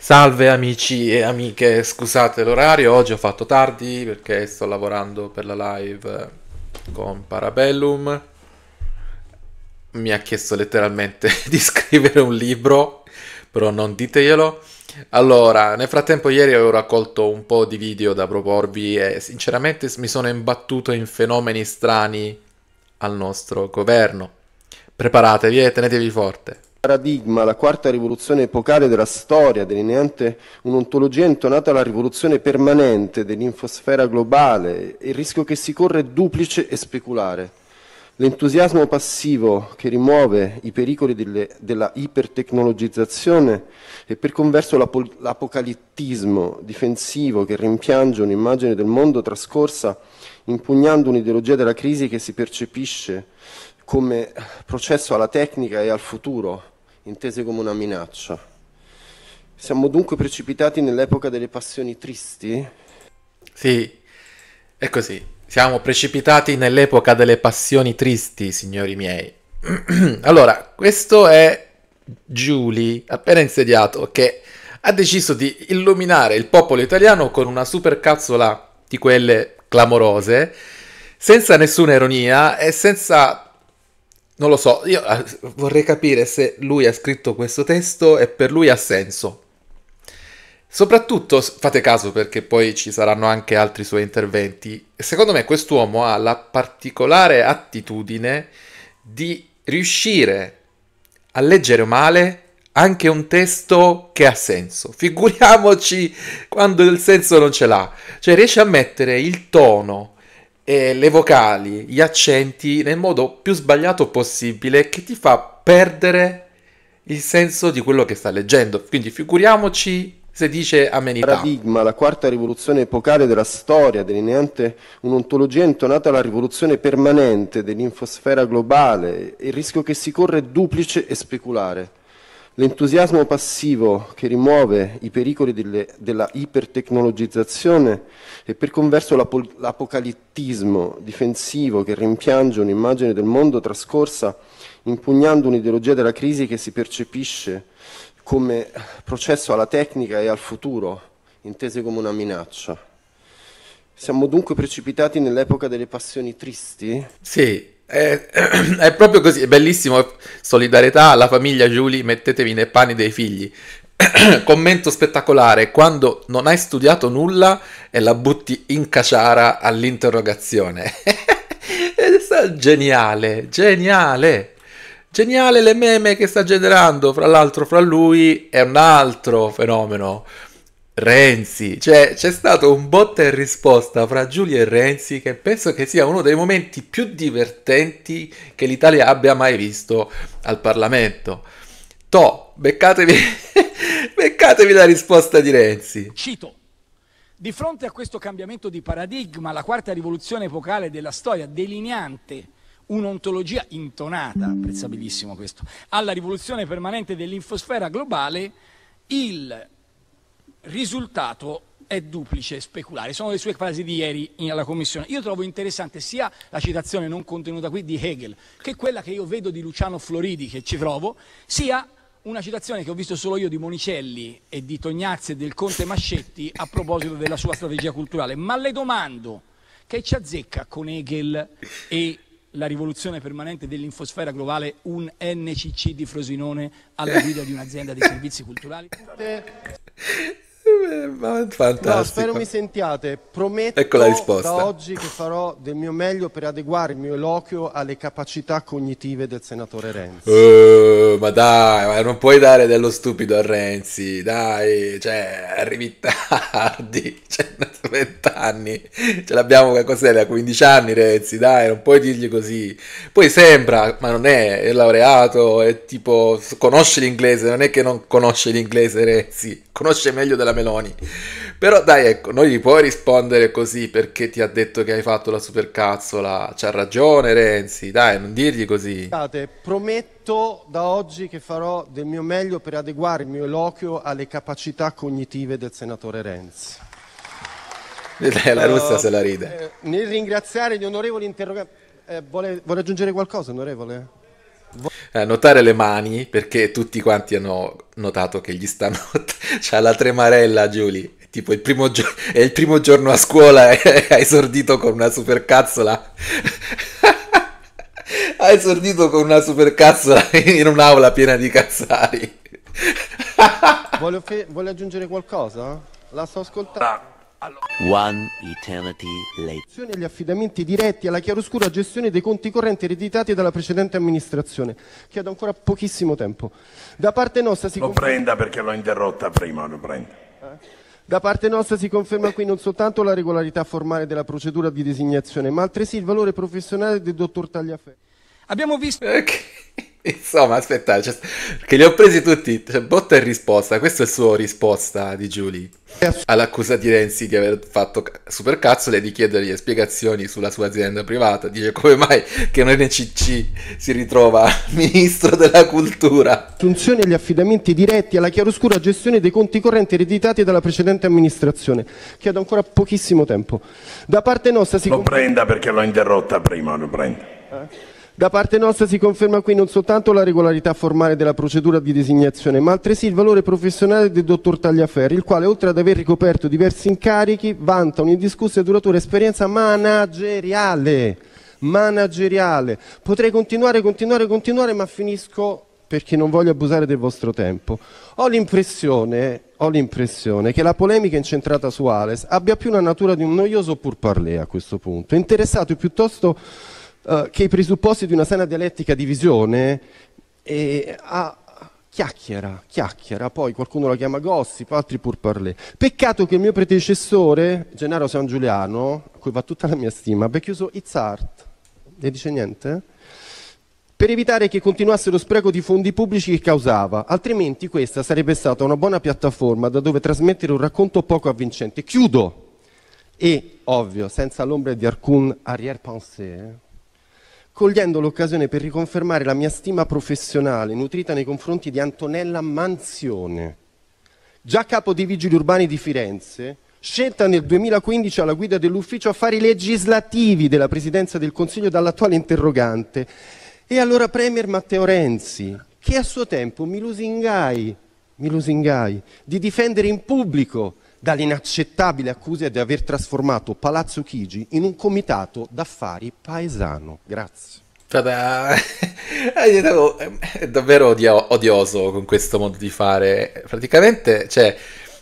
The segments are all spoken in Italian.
Salve amici e amiche, scusate l'orario, oggi ho fatto tardi perché sto lavorando per la live con Parabellum. Mi ha chiesto letteralmente di scrivere un libro, però non diteglielo. Allora, nel frattempo ieri avevo raccolto un po' di video da proporvi e sinceramente mi sono imbattuto in fenomeni strani al nostro governo. Preparatevi e tenetevi forte paradigma, la quarta rivoluzione epocale della storia, delineante un'ontologia intonata alla rivoluzione permanente dell'infosfera globale il rischio che si corre è duplice e speculare. L'entusiasmo passivo che rimuove i pericoli delle, della ipertecnologizzazione e per converso l'apo, l'apocalittismo difensivo che rimpiange un'immagine del mondo trascorsa impugnando un'ideologia della crisi che si percepisce come processo alla tecnica e al futuro, intese come una minaccia. Siamo dunque precipitati nell'epoca delle passioni tristi? Sì, è così. Siamo precipitati nell'epoca delle passioni tristi, signori miei. allora, questo è Giuli, appena insediato, che ha deciso di illuminare il popolo italiano con una supercazzola di quelle clamorose, senza nessuna ironia e senza non lo so, io eh, vorrei capire se lui ha scritto questo testo e per lui ha senso. Soprattutto, fate caso perché poi ci saranno anche altri suoi interventi, secondo me quest'uomo ha la particolare attitudine di riuscire a leggere male anche un testo che ha senso. Figuriamoci quando il senso non ce l'ha. Cioè riesce a mettere il tono, eh, le vocali, gli accenti nel modo più sbagliato possibile che ti fa perdere il senso di quello che sta leggendo. Quindi figuriamoci se dice amenità. Paradigma, la quarta rivoluzione epocale della storia, delineante un'ontologia intonata alla rivoluzione permanente dell'infosfera globale, il rischio che si corre è duplice e speculare. L'entusiasmo passivo che rimuove i pericoli delle, della ipertecnologizzazione e per converso l'apocalittismo difensivo che rimpiange un'immagine del mondo trascorsa impugnando un'ideologia della crisi che si percepisce come processo alla tecnica e al futuro, intese come una minaccia. Siamo dunque precipitati nell'epoca delle passioni tristi? Sì, è, è, proprio così, è bellissimo. Solidarietà alla famiglia Giuli, mettetevi nei panni dei figli. Commento spettacolare, quando non hai studiato nulla e la butti in caciara all'interrogazione. geniale, geniale. Geniale le meme che sta generando, fra l'altro fra lui è un altro fenomeno, Renzi, cioè c'è stato un botta e risposta fra Giulio e Renzi che penso che sia uno dei momenti più divertenti che l'Italia abbia mai visto al Parlamento. To, beccatevi, beccatevi la risposta di Renzi. Cito. Di fronte a questo cambiamento di paradigma, la quarta rivoluzione epocale della storia, delineante un'ontologia intonata, apprezzabilissimo questo, alla rivoluzione permanente dell'infosfera globale, il risultato è duplice e speculare. Sono le sue frasi di ieri in, alla Commissione. Io trovo interessante sia la citazione non contenuta qui di Hegel, che quella che io vedo di Luciano Floridi, che ci trovo, sia una citazione che ho visto solo io di Monicelli e di Tognazzi e del Conte Mascetti a proposito della sua strategia culturale. Ma le domando, che ci azzecca con Hegel e la rivoluzione permanente dell'infosfera globale un NCC di Frosinone alla guida di un'azienda di servizi culturali? Eh, eh, fantastico. No, spero mi sentiate. Prometto ecco la risposta. da oggi che farò del mio meglio per adeguare il mio eloquio alle capacità cognitive del senatore Renzi. Uh, ma dai, ma non puoi dare dello stupido a Renzi, dai, cioè, arrivi tardi, cioè, 20 anni, ce l'abbiamo, cos'è, da 15 anni Renzi, dai, non puoi dirgli così. Poi sembra, ma non è, è laureato, è tipo, conosce l'inglese, non è che non conosce l'inglese Renzi, conosce meglio della Meloni. Però dai, ecco, non gli puoi rispondere così perché ti ha detto che hai fatto la supercazzola. C'ha ragione Renzi, dai, non dirgli così. Scusate, prometto da oggi che farò del mio meglio per adeguare il mio eloquio alle capacità cognitive del senatore Renzi. Eh, la Russia uh, se la ride. Eh, nel ringraziare gli onorevoli interroganti... Eh, vuole, vuole aggiungere qualcosa, onorevole? Eh, notare le mani perché tutti quanti hanno notato che gli stanno c'ha la tremarella Giulia tipo il primo, gio- è il primo giorno a scuola e ha esordito con una supercazzola ha esordito con una supercazzola in un'aula piena di cazzari voglio, fe- voglio aggiungere qualcosa? la sto ascoltando ah. Allora. One eternity later. Gli affidamenti diretti alla chiaroscura gestione dei conti correnti ereditati dalla precedente amministrazione. Chiedo ancora pochissimo tempo. Da parte nostra si... Lo conferma... prenda perché l'ho interrotta prima, lo prenda. Eh? Da parte nostra si conferma qui non soltanto la regolarità formale della procedura di designazione, ma altresì il valore professionale del dottor Tagliaferri. Abbiamo visto... Eh, Insomma, aspetta, cioè, che li ho presi tutti, cioè, botta e risposta, questo è il suo risposta di Julie all'accusa di Renzi di aver fatto supercazzole e di chiedergli spiegazioni sulla sua azienda privata, dice come mai che un NCC si ritrova ministro della cultura. Assunzioni agli affidamenti diretti alla chiaroscura gestione dei conti correnti ereditati dalla precedente amministrazione, Chiedo ancora pochissimo tempo. Da parte nostra si... Lo prenda perché l'ho interrotta prima, lo prenda. Eh? Da parte nostra si conferma qui non soltanto la regolarità formale della procedura di designazione, ma altresì il valore professionale del dottor Tagliaferri, il quale oltre ad aver ricoperto diversi incarichi vanta un'indiscussa e duratura esperienza manageriale. Manageriale. Potrei continuare, continuare, continuare, ma finisco perché non voglio abusare del vostro tempo. Ho l'impressione, ho l'impressione che la polemica incentrata su Ales abbia più la natura di un noioso pur parlé a questo punto, interessato piuttosto eh, che i presupposti di una sana dialettica di visione eh, ha chiacchiera, chiacchiera, poi qualcuno la chiama gossip, altri pur parlé. Peccato che il mio predecessore, Gennaro San Giuliano, a cui va tutta la mia stima, abbia chiuso It's Art. Ne dice niente? Per evitare che continuasse lo spreco di fondi pubblici che causava, altrimenti questa sarebbe stata una buona piattaforma da dove trasmettere un racconto poco avvincente. Chiudo! E, ovvio, senza l'ombra di alcun arrière-pensée, cogliendo l'occasione per riconfermare la mia stima professionale nutrita nei confronti di Antonella Manzione, già capo dei vigili urbani di Firenze, scelta nel 2015 alla guida dell'ufficio affari legislativi della Presidenza del Consiglio dall'attuale interrogante, e allora Premier Matteo Renzi, che a suo tempo mi lusingai, mi lusingai di difendere in pubblico dall'inaccettabile accusa di aver trasformato Palazzo Chigi in un comitato d'affari paesano. Grazie. Tada. È davvero odio- odioso con questo modo di fare. Praticamente, cioè,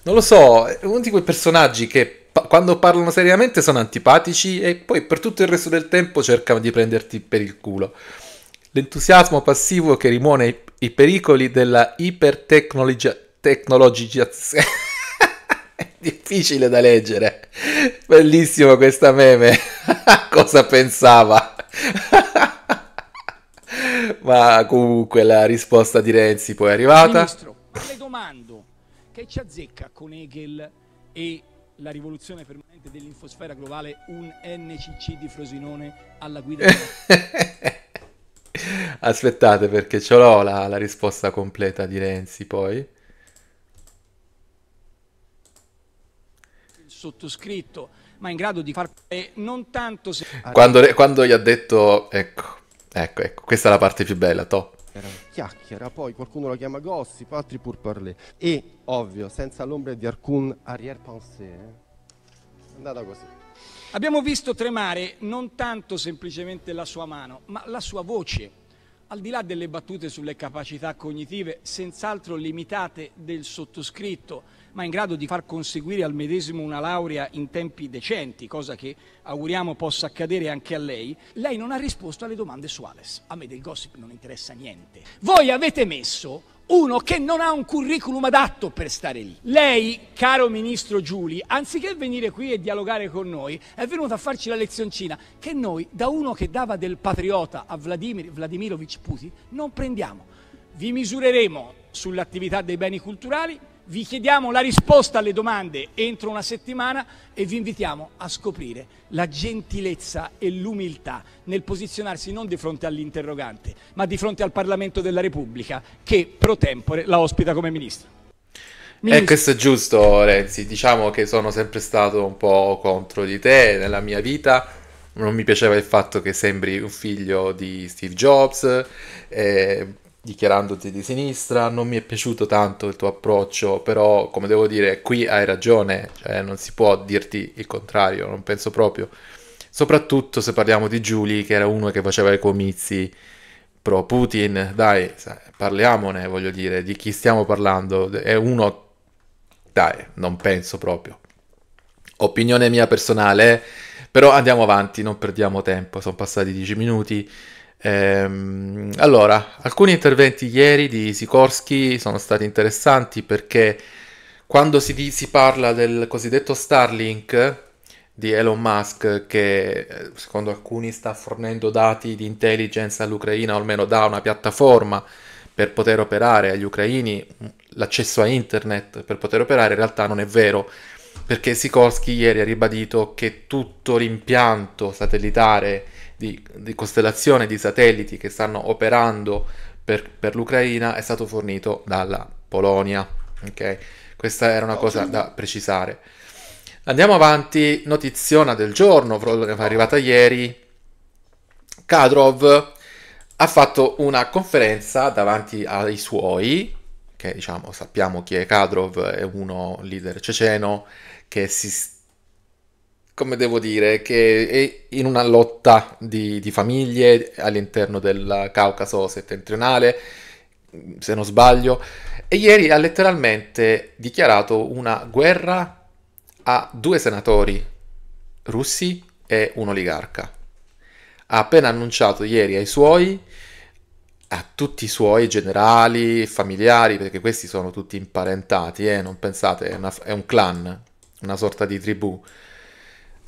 non lo so, è uno di quei personaggi che pa- quando parlano seriamente sono antipatici e poi per tutto il resto del tempo cercano di prenderti per il culo. L'entusiasmo passivo che rimuove i, i pericoli della ipertecnologia... difficile da leggere. bellissimo questa meme. Cosa pensava? Ma comunque la risposta di Renzi poi è arrivata. Ministro, ma le domando che ci azzecca con Hegel e la rivoluzione permanente dell'infosfera globale un NCC di Frosinone alla guida. di... Aspettate perché ce l'ho la, la risposta completa di Renzi poi. sottoscritto, ma in grado di far non tanto se... Quando, quando gli ha detto, ecco, ecco, ecco, questa è la parte più bella, to. Chiacchiera, poi qualcuno la chiama gossip, altri pur parler. E, ovvio, senza l'ombra di alcun arrière-pensée. Eh? È andata così. Abbiamo visto tremare non tanto semplicemente la sua mano, ma la sua voce. Al di là delle battute sulle capacità cognitive, senz'altro limitate del sottoscritto, ma in grado di far conseguire al medesimo una laurea in tempi decenti, cosa che auguriamo possa accadere anche a lei, lei non ha risposto alle domande su Ales. A me del gossip non interessa niente. Voi avete messo uno che non ha un curriculum adatto per stare lì. Lei, caro ministro Giuli, anziché venire qui e dialogare con noi, è venuto a farci la lezioncina che noi, da uno che dava del patriota a Vladimir, Vladimirovich Putin, non prendiamo. Vi misureremo sull'attività dei beni culturali, vi chiediamo la risposta alle domande entro una settimana e vi invitiamo a scoprire la gentilezza e l'umiltà nel posizionarsi non di fronte all'interrogante, ma di fronte al Parlamento della Repubblica che pro tempore la ospita come ministro. Eh, ministro. Eh, questo è giusto, Renzi. Diciamo che sono sempre stato un po' contro di te nella mia vita non mi piaceva il fatto che sembri un figlio di Steve Jobs, eh, dichiarandoti di sinistra, non mi è piaciuto tanto il tuo approccio, però come devo dire, qui hai ragione, cioè non si può dirti il contrario, non penso proprio. Soprattutto se parliamo di Giuli, che era uno che faceva i comizi pro Putin, dai, parliamone, voglio dire, di chi stiamo parlando, è uno dai, non penso proprio. Opinione mia personale, però andiamo avanti, non perdiamo tempo, sono passati dieci minuti. Ehm, allora, alcuni interventi ieri di Sikorsky sono stati interessanti perché quando si, si parla del cosiddetto Starlink di Elon Musk che eh, secondo alcuni sta fornendo dati di intelligence all'Ucraina o almeno dà una piattaforma per poter operare agli ucraini mm, l'accesso a internet per poter operare in realtà non è vero perché Sikorsky ieri ha ribadito che tutto l'impianto satellitare di, di costellazione di satelliti che stanno operando per, per l'Ucraina è stato fornito dalla Polonia. Okay? Questa era una cosa da precisare. Andiamo avanti, notiziona del giorno, è arrivata ieri. Kadrov ha fatto una conferenza davanti ai suoi, che diciamo sappiamo chi è Kadrov, è uno leader ceceno che si sta come devo dire, che è in una lotta di, di famiglie all'interno del Caucaso settentrionale, se non sbaglio, e ieri ha letteralmente dichiarato una guerra a due senatori russi e un oligarca. Ha appena annunciato ieri ai suoi, a tutti i suoi generali, familiari, perché questi sono tutti imparentati, eh? non pensate, è, una, è un clan, una sorta di tribù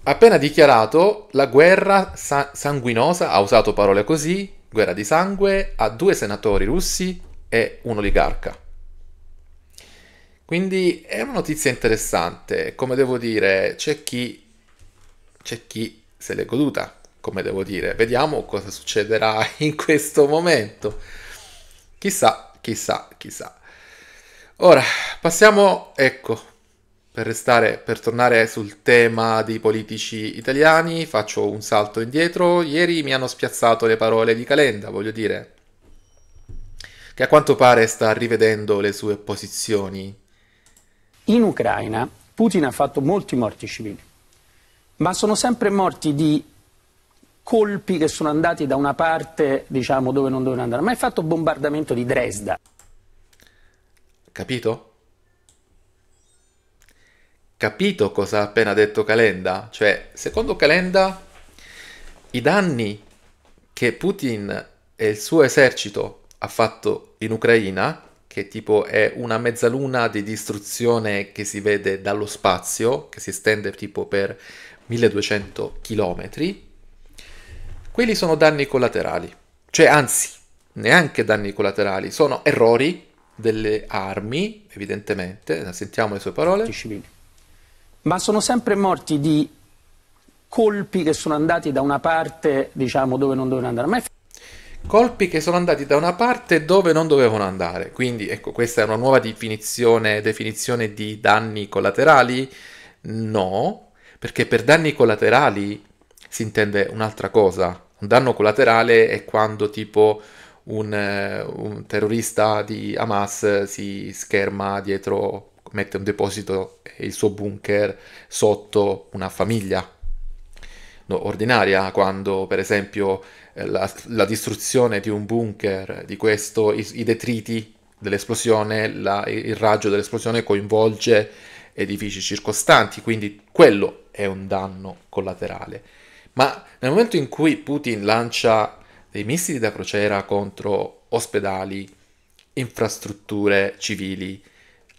appena dichiarato la guerra sa- sanguinosa, ha usato parole così, guerra di sangue, a due senatori russi e un oligarca. Quindi è una notizia interessante, come devo dire, c'è chi, c'è chi se l'è goduta, come devo dire, vediamo cosa succederà in questo momento. Chissà, chissà, chissà. Ora, passiamo, ecco, per, restare, per tornare sul tema dei politici italiani, faccio un salto indietro. Ieri mi hanno spiazzato le parole di Calenda, voglio dire, che a quanto pare sta rivedendo le sue posizioni. In Ucraina Putin ha fatto molti morti civili, ma sono sempre morti di colpi che sono andati da una parte, diciamo, dove non dovevano andare. Ma hai fatto bombardamento di Dresda. Capito? capito cosa ha appena detto Calenda? Cioè, secondo Calenda, i danni che Putin e il suo esercito ha fatto in Ucraina, che tipo è una mezzaluna di distruzione che si vede dallo spazio, che si estende tipo per 1200 km, quelli sono danni collaterali. Cioè, anzi, neanche danni collaterali, sono errori delle armi, evidentemente, sentiamo le sue parole. Civili ma sono sempre morti di colpi che sono andati da una parte, diciamo, dove non dovevano andare. Ma è... Colpi che sono andati da una parte dove non dovevano andare. Quindi, ecco, questa è una nuova definizione, definizione di danni collaterali? No, perché per danni collaterali si intende un'altra cosa. Un danno collaterale è quando tipo un, eh, un terrorista di Hamas si scherma dietro mette un deposito e il suo bunker sotto una famiglia ordinaria, quando per esempio eh, la, la, distruzione di un bunker, di questo, i, i detriti dell'esplosione, la, il raggio dell'esplosione coinvolge edifici circostanti, quindi quello è un danno collaterale. Ma nel momento in cui Putin lancia dei missili da crociera contro ospedali, infrastrutture civili,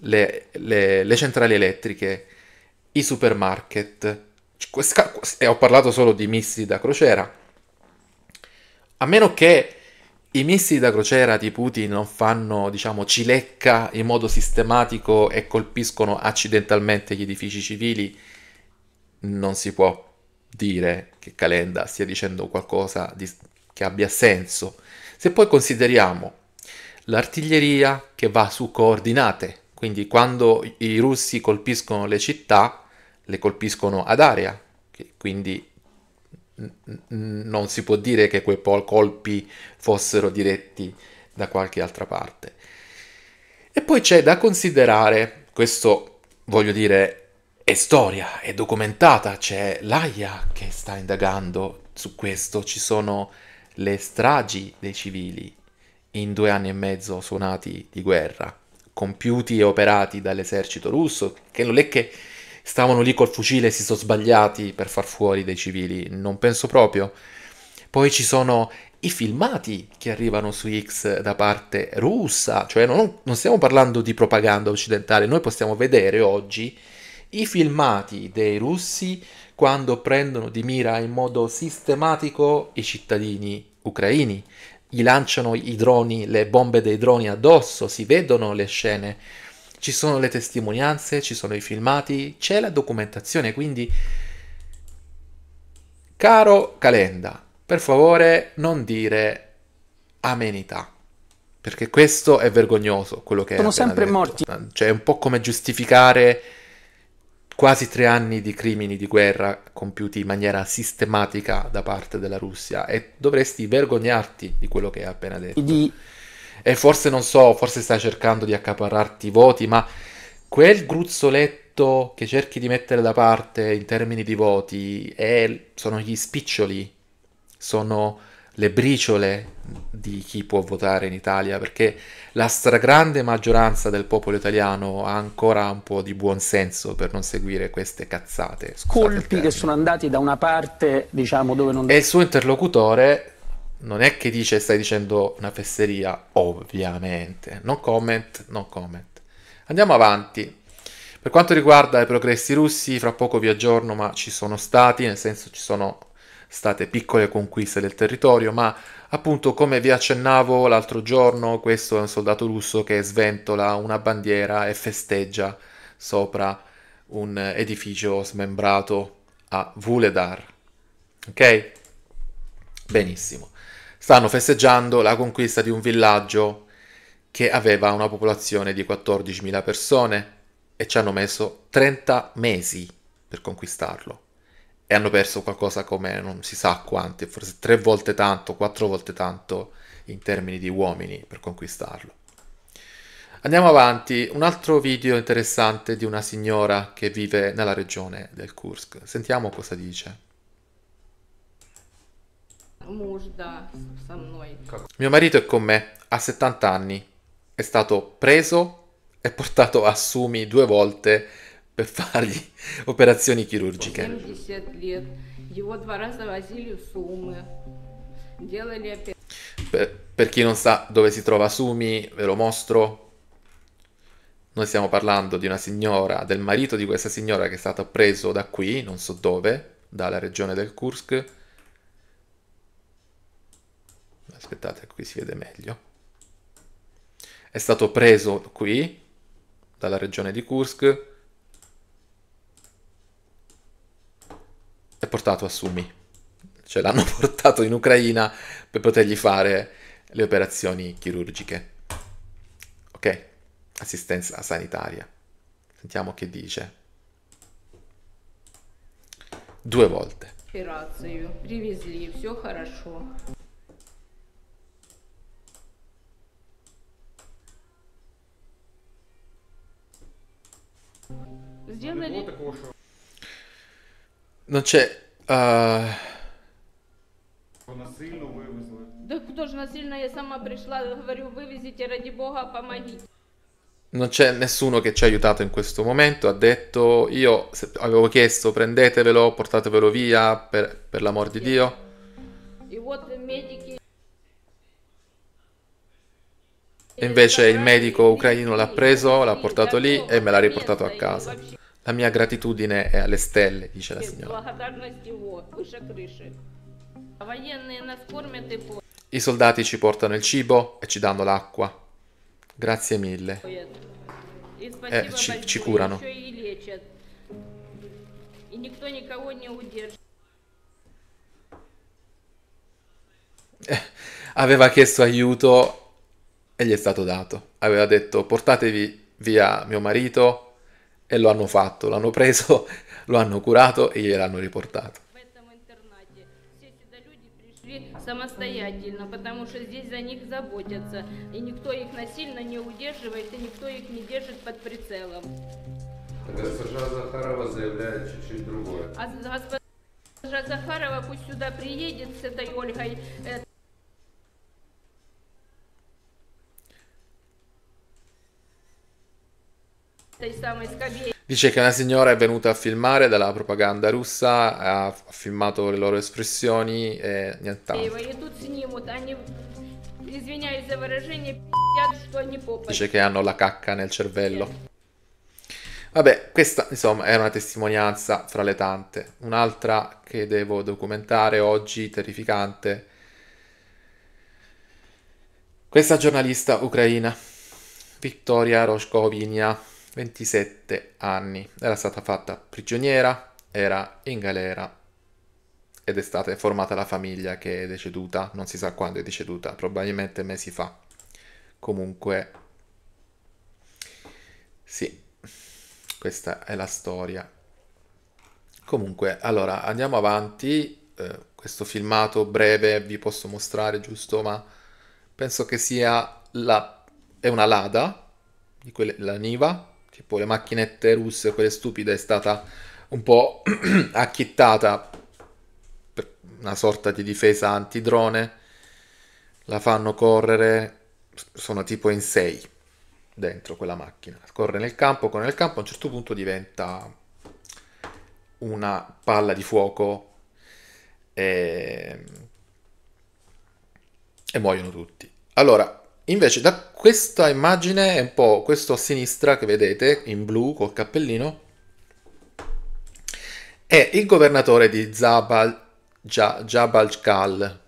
le, le, le centrali elettriche, i supermarket, e ho parlato solo di missili da crociera, a meno che i missili da crociera di Putin non fanno, diciamo, cilecca in modo sistematico e colpiscono accidentalmente gli edifici civili, non si può dire che Calenda stia dicendo qualcosa di, che abbia senso. Se poi consideriamo l'artiglieria che va su coordinate, quindi quando i russi colpiscono le città, le colpiscono ad aria, quindi non si può dire che quei colpi fossero diretti da qualche altra parte. E poi c'è da considerare, questo voglio dire è storia, è documentata, c'è l'AIA che sta indagando su questo, ci sono le stragi dei civili in due anni e mezzo suonati di guerra compiuti e operati dall'esercito russo, che non è che stavano lì col fucile e si sono sbagliati per far fuori dei civili, non penso proprio. Poi ci sono i filmati che arrivano su X da parte russa, cioè non, non stiamo parlando di propaganda occidentale, noi possiamo vedere oggi i filmati dei russi quando prendono di mira in modo sistematico i cittadini ucraini, gli lanciano i droni, le bombe dei droni addosso, si vedono le scene, ci sono le testimonianze, ci sono i filmati, c'è la documentazione, quindi caro Calenda, per favore non dire amenità. Perché questo è vergognoso quello che Sono sempre detto. morti. Cioè, è un po' come giustificare quasi tre anni di crimini di guerra compiuti in maniera sistematica da parte della Russia e dovresti vergognarti di quello che hai appena detto. Di... E forse non so, forse stai cercando di accaparrarti i voti, ma quel gruzzoletto che cerchi di mettere da parte in termini di voti è... sono gli spiccioli, sono le briciole di chi può votare in Italia, perché la stragrande maggioranza del popolo italiano ha ancora un po' di buon senso per non seguire queste cazzate. Colpi che sono andati da una parte, diciamo, dove non... E il suo interlocutore non è che dice stai dicendo una fesseria, ovviamente. No comment, no comment. Andiamo avanti. Per quanto riguarda i progressi russi, fra poco vi aggiorno, ma ci sono stati, nel senso ci sono state piccole conquiste del territorio, ma appunto come vi accennavo l'altro giorno, questo è un soldato russo che sventola una bandiera e festeggia sopra un edificio smembrato a Vuledar. Ok? Benissimo. Stanno festeggiando la conquista di un villaggio che aveva una popolazione di 14.000 persone e ci hanno messo 30 mesi per conquistarlo e hanno perso qualcosa come non si sa quante, forse tre volte tanto, quattro volte tanto in termini di uomini per conquistarlo. Andiamo avanti, un altro video interessante di una signora che vive nella regione del Kursk. Sentiamo cosa dice. Mio marito è con me, ha 70 anni, è stato preso e portato a Sumi due volte per fargli operazioni chirurgiche. Per, per chi non sa dove si trova Sumi, ve lo mostro. Noi stiamo parlando di una signora, del marito di questa signora che è stato preso da qui, non so dove, dalla regione del Kursk. Aspettate, qui si vede meglio. È stato preso qui, dalla regione di Kursk, portato a Sumi. Cioè l'hanno portato in Ucraina per potergli fare le operazioni chirurgiche. Ok? Assistenza sanitaria. Sentiamo che dice. Due volte. Операцию привезли, все non c'è... Uh... Non c'è nessuno che ci ha aiutato in questo momento, ha detto io avevo chiesto prendetevelo, portatevelo via per, per l'amor di Dio. E invece il medico ucraino l'ha preso, l'ha portato lì e me l'ha riportato a casa. La mia gratitudine è alle stelle, dice la signora. I soldati ci portano il cibo e ci danno l'acqua. Grazie mille. Eh, ci, ci curano. aveva chiesto aiuto e gli è stato dato. Aveva detto portatevi via mio marito, e lo hanno fatto, l'hanno preso, lo hanno curato e gliel'hanno riportato. самостоятельно, потому что здесь за них заботятся, и никто их насильно не удерживает, и никто их не держит под прицелом. Госпожа Захарова заявляет чуть-чуть другое. А госпожа Захарова пусть сюда приедет с этой Ольгой. Э, Dice che una signora è venuta a filmare dalla propaganda russa, ha filmato le loro espressioni e nient'altro. Dice che hanno la cacca nel cervello. Vabbè, questa insomma è una testimonianza fra le tante. Un'altra che devo documentare oggi, terrificante. Questa giornalista ucraina, Vittoria Roshkovinia 27 anni. Era stata fatta prigioniera, era in galera ed è stata formata la famiglia che è deceduta, non si sa quando è deceduta, probabilmente mesi fa. Comunque, sì, questa è la storia. Comunque, allora, andiamo avanti. Eh, questo filmato breve vi posso mostrare, giusto? Ma penso che sia la... è una lada, di quelle, la Niva, tipo le macchinette russe, quelle stupide, è stata un po' acchittata per una sorta di difesa antidrone. La fanno correre, sono tipo in 6 dentro quella macchina. Corre nel campo, corre nel campo, a un certo punto diventa una palla di fuoco e, e muoiono tutti. Allora, Invece da questa immagine è un po' questo a sinistra che vedete in blu col cappellino è il governatore di Zabal, ja, Jabalkal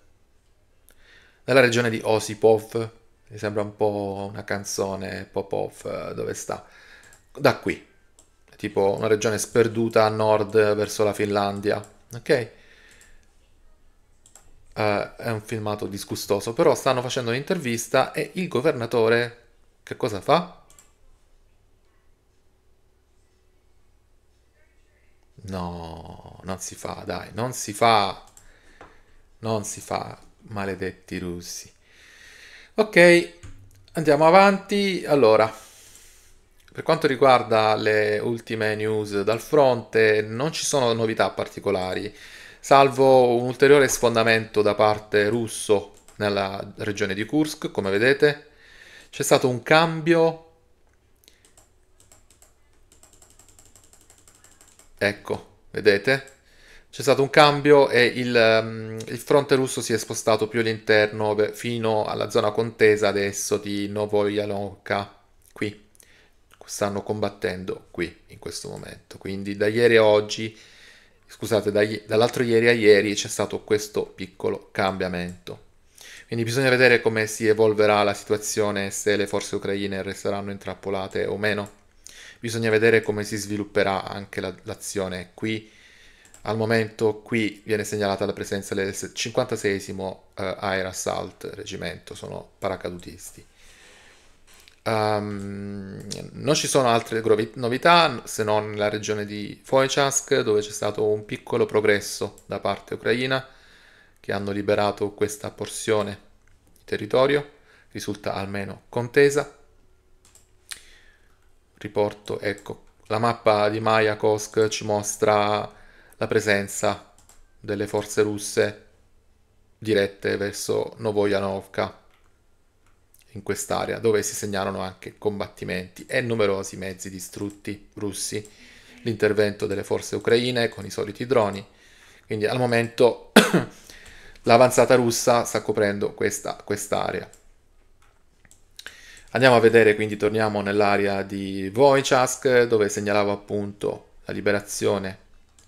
regione di Osipov mi sembra un po' una canzone pop-off eh, dove sta da qui tipo una regione sperduta a nord verso la Finlandia ok eh, è un filmato disgustoso, però stanno facendo un'intervista e il governatore che cosa fa? No, non si fa, dai, non si fa. Non si fa, maledetti russi. Ok, andiamo avanti. Allora, per quanto riguarda le ultime news dal fronte, non ci sono novità particolari salvo un ulteriore sfondamento da parte russo nella regione di Kursk, come vedete. C'è stato un cambio... Ecco, vedete? C'è stato un cambio e il, mm, il, fronte russo si è spostato più all'interno fino alla zona contesa adesso di Novoyaloka, qui. Stanno combattendo qui in questo momento. Quindi da ieri a oggi scusate, da, dall'altro ieri a ieri c'è stato questo piccolo cambiamento. Quindi bisogna vedere come si evolverà la situazione, se le forze ucraine resteranno intrappolate o meno. Bisogna vedere come si svilupperà anche la, l'azione. Qui, al momento, qui viene segnalata la presenza del 56 eh, Air Assault Regimento, sono paracadutisti. Um, non ci sono altre novità se non la regione di Foichask dove c'è stato un piccolo progresso da parte ucraina che hanno liberato questa porzione di territorio, risulta almeno contesa. Riporto, ecco, la mappa di Mayakovsk ci mostra la presenza delle forze russe dirette verso Novojanovka in quest'area, dove si segnalano anche combattimenti e numerosi mezzi distrutti russi, l'intervento delle forze ucraine con i soliti droni. Quindi al momento l'avanzata russa sta coprendo questa, quest'area. Andiamo a vedere, quindi torniamo nell'area di Wojciask, dove segnalavo appunto la liberazione,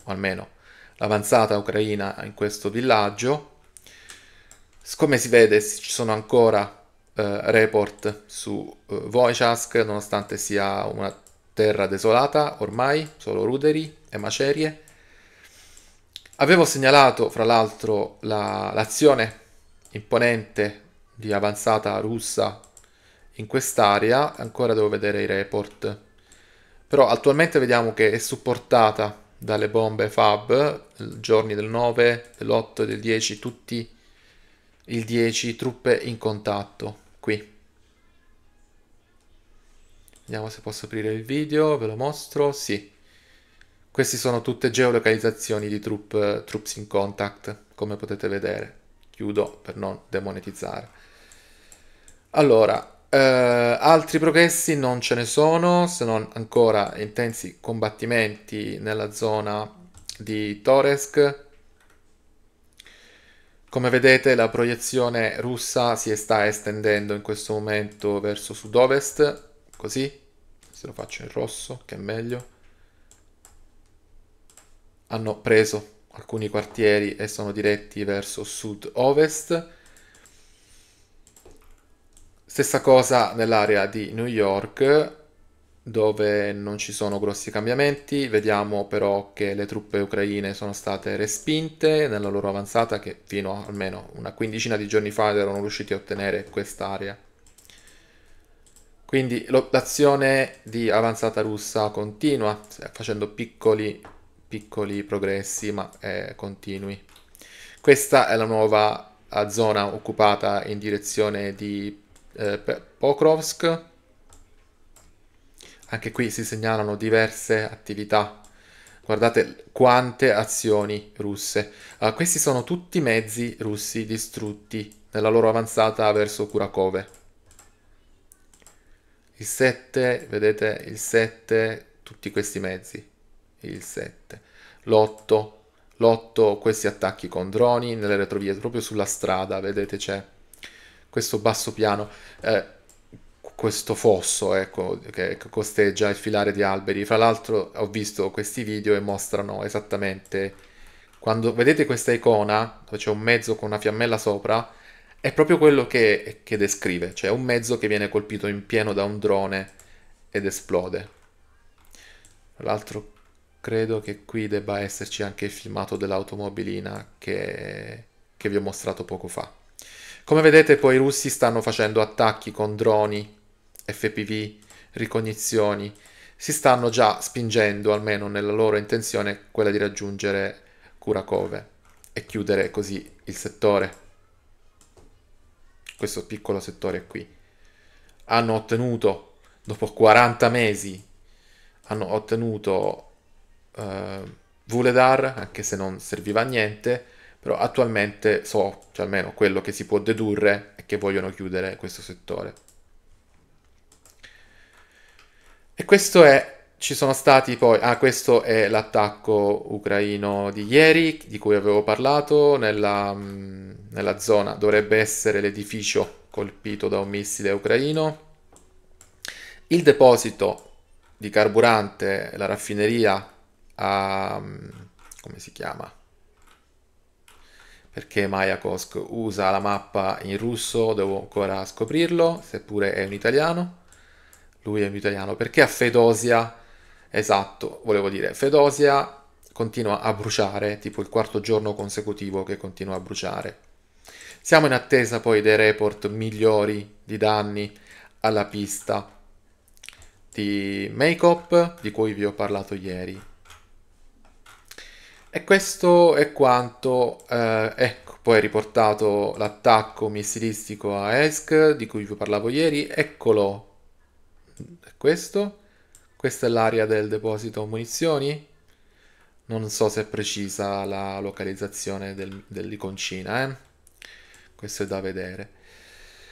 o almeno l'avanzata ucraina in questo villaggio. Come si vede, ci sono ancora eh, report su uh, eh, Wojciask, nonostante sia una terra desolata ormai, solo ruderi e macerie. Avevo segnalato, fra l'altro, la, l'azione imponente di avanzata russa in quest'area, ancora devo vedere i report. Però attualmente vediamo che è supportata dalle bombe FAB, eh, giorni del 9, dell'8 e del 10, tutti il 10, truppe in contatto qui. Vediamo se posso aprire il video, ve lo mostro, sì. Queste sono tutte geolocalizzazioni di troop, Troops in Contact, come potete vedere. Chiudo per non demonetizzare. Allora, eh, altri progressi non ce ne sono, se non ancora intensi combattimenti nella zona di Toresk, come vedete la proiezione russa si sta estendendo in questo momento verso sud-ovest, così, se lo faccio in rosso che è meglio. Hanno preso alcuni quartieri e sono diretti verso sud-ovest. Stessa cosa nell'area di New York, dove non ci sono grossi cambiamenti, vediamo però che le truppe ucraine sono state respinte nella loro avanzata che fino a almeno una quindicina di giorni fa erano riusciti a ottenere quest'area. Quindi l'azione di avanzata russa continua, cioè, facendo piccoli, piccoli progressi ma eh, continui. Questa è la nuova eh, zona occupata in direzione di eh, Pokrovsk, anche qui si segnalano diverse attività. Guardate quante azioni russe. Uh, questi sono tutti mezzi russi distrutti nella loro avanzata verso Kurakove. Il 7, vedete, il 7, tutti questi mezzi. Il 7. L'8, l'8, questi attacchi con droni nelle retrovie, proprio sulla strada, vedete c'è questo basso piano. Eh, questo fosso ecco, che costeggia il filare di alberi. Fra l'altro ho visto questi video e mostrano esattamente quando vedete questa icona, dove c'è un mezzo con una fiammella sopra, è proprio quello che, che descrive, cioè un mezzo che viene colpito in pieno da un drone ed esplode. Tra l'altro credo che qui debba esserci anche il filmato dell'automobilina che, che vi ho mostrato poco fa. Come vedete poi i russi stanno facendo attacchi con droni FPV, ricognizioni, si stanno già spingendo, almeno nella loro intenzione, quella di raggiungere Curacove e chiudere così il settore, questo piccolo settore qui. Hanno ottenuto, dopo 40 mesi, hanno ottenuto eh, Vuledar, anche se non serviva a niente, però attualmente so, cioè almeno quello che si può dedurre, è che vogliono chiudere questo settore. E questo è ci sono stati poi, ah questo è l'attacco ucraino di ieri di cui avevo parlato nella, mm, nella zona, dovrebbe essere l'edificio colpito da un missile ucraino, il deposito di carburante, la raffineria a, mm, come si chiama? Perché Mayakovsk usa la mappa in russo, devo ancora scoprirlo, seppure è un italiano lui è un italiano, perché a Fedosia, esatto, volevo dire, Fedosia continua a bruciare, tipo il quarto giorno consecutivo che continua a bruciare. Siamo in attesa poi dei report migliori di danni alla pista di make-up di cui vi ho parlato ieri. E questo è quanto, eh, ecco, poi è riportato l'attacco missilistico a Esk di cui vi parlavo ieri, eccolo questo. Questa è l'area del deposito munizioni. Non so se è precisa la localizzazione del, dell'iconcina, eh? questo è da vedere.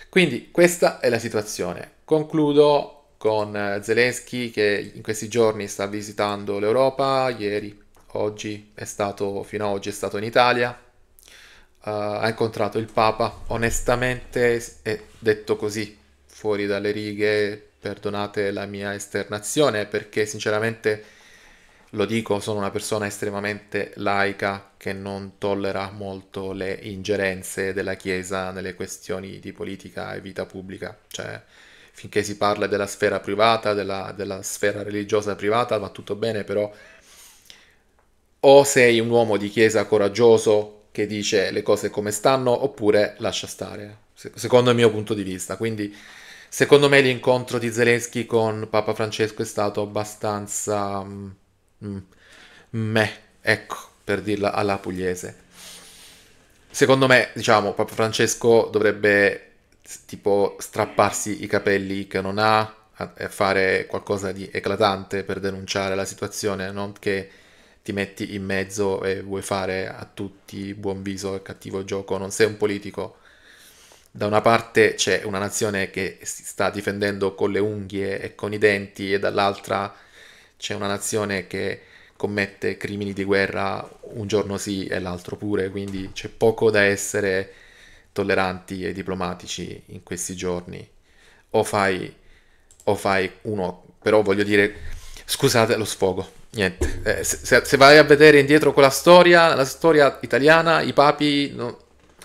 Quindi questa è la situazione. Concludo con eh, Zelensky che in questi giorni sta visitando l'Europa, ieri, oggi è stato, fino ad oggi è stato in Italia, uh, ha incontrato il Papa, onestamente è detto così, fuori dalle righe, perdonate la mia esternazione perché sinceramente lo dico, sono una persona estremamente laica che non tollera molto le ingerenze della Chiesa nelle questioni di politica e vita pubblica, cioè finché si parla della sfera privata, della, della sfera religiosa privata va tutto bene, però o sei un uomo di Chiesa coraggioso che dice le cose come stanno oppure lascia stare, secondo il mio punto di vista, quindi Secondo me l'incontro di Zelensky con Papa Francesco è stato abbastanza... Mm, mm, meh, ecco, per dirla alla pugliese. Secondo me, diciamo, Papa Francesco dovrebbe tipo strapparsi i capelli che non ha, e fare qualcosa di eclatante per denunciare la situazione, non che ti metti in mezzo e vuoi fare a tutti buon viso e cattivo gioco, non sei un politico, da una parte c'è una nazione che si sta difendendo con le unghie e con i denti e dall'altra c'è una nazione che commette crimini di guerra un giorno sì e l'altro pure, quindi c'è poco da essere tolleranti e diplomatici in questi giorni. O fai, o fai uno, però voglio dire, scusate lo sfogo, niente. Eh, se, se, vai a vedere indietro con la storia, la storia italiana, i papi... No,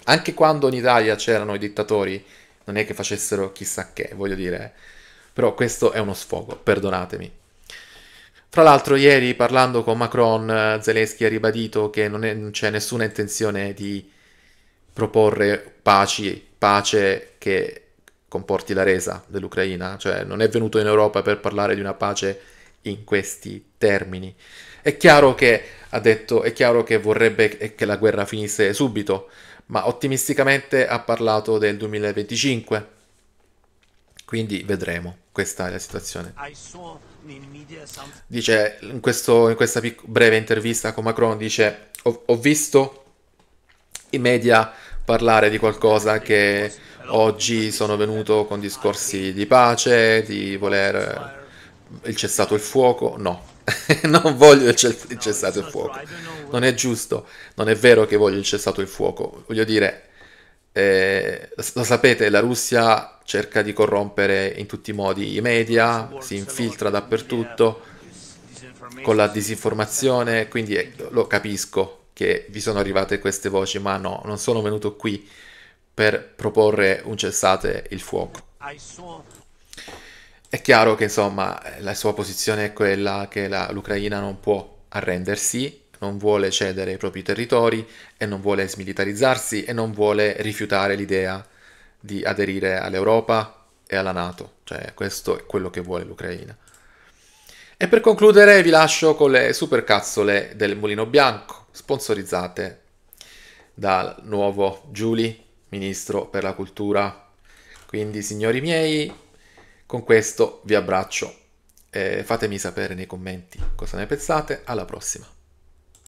anche quando in Italia c'erano i dittatori, non è che facessero chissà che, voglio dire. Però questo è uno sfogo, perdonatemi. Fra l'altro, ieri parlando con Macron, eh, Zelensky ha ribadito che non, è, non c'è nessuna intenzione di proporre paci, pace che comporti la resa dell'Ucraina, cioè non è venuto in Europa per parlare di una pace in questi termini. È chiaro che ha detto, è chiaro che vorrebbe che la guerra finisse subito, ma ottimisticamente ha parlato del 2025. Quindi vedremo, questa è la situazione. Dice in, questo, in questa pic- breve intervista con Macron, dice ho, ho visto i media parlare di qualcosa che oggi sono venuto con discorsi di pace, di voler il cessato il fuoco, no, non voglio il, cessato il fuoco. Non è giusto, non è vero che voglio il cessato il fuoco. Voglio dire, eh, lo sapete, la Russia cerca di corrompere in tutti i modi i media, si infiltra dappertutto con la disinformazione, quindi eh, lo capisco che vi sono arrivate queste voci, ma no, non sono venuto qui per proporre un cessate il fuoco. È chiaro che insomma la sua posizione è quella che la, l'Ucraina non può arrendersi, non vuole cedere i propri territori e non vuole smilitarizzarsi e non vuole rifiutare l'idea di aderire all'Europa e alla Nato, cioè questo è quello che vuole l'Ucraina. E per concludere vi lascio con le supercazzole del Mulino Bianco, sponsorizzate dal nuovo Giuli, ministro per la cultura. Quindi signori miei, con questo vi abbraccio, eh, fatemi sapere nei commenti cosa ne pensate, alla prossima.